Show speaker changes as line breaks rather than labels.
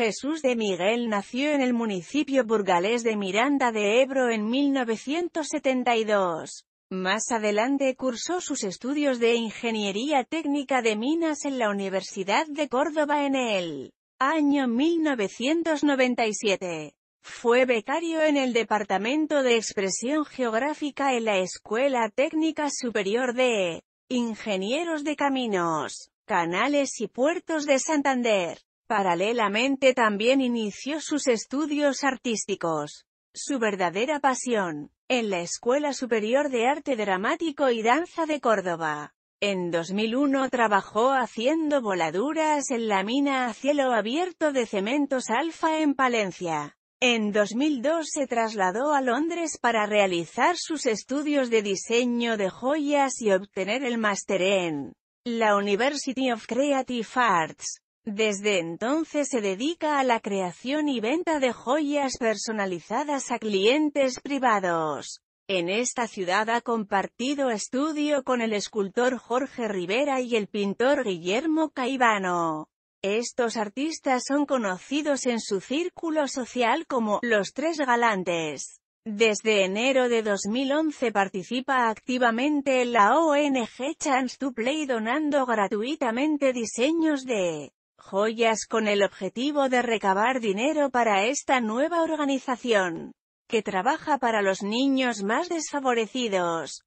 Jesús de Miguel nació en el municipio burgalés de Miranda de Ebro en 1972. Más adelante cursó sus estudios de Ingeniería Técnica de Minas en la Universidad de Córdoba en el año 1997. Fue becario en el Departamento de Expresión Geográfica en la Escuela Técnica Superior de Ingenieros de Caminos, Canales y Puertos de Santander. Paralelamente también inició sus estudios artísticos. Su verdadera pasión, en la Escuela Superior de Arte Dramático y Danza de Córdoba. En 2001 trabajó haciendo voladuras en la mina a cielo abierto de Cementos Alfa en Palencia. En 2002 se trasladó a Londres para realizar sus estudios de diseño de joyas y obtener el máster en la University of Creative Arts. Desde entonces se dedica a la creación y venta de joyas personalizadas a clientes privados. En esta ciudad ha compartido estudio con el escultor Jorge Rivera y el pintor Guillermo Caivano. Estos artistas son conocidos en su círculo social como «Los Tres Galantes». Desde enero de 2011 participa activamente en la ONG Chance to Play donando gratuitamente diseños de joyas con el objetivo de recabar dinero para esta nueva organización, que trabaja para los niños más desfavorecidos.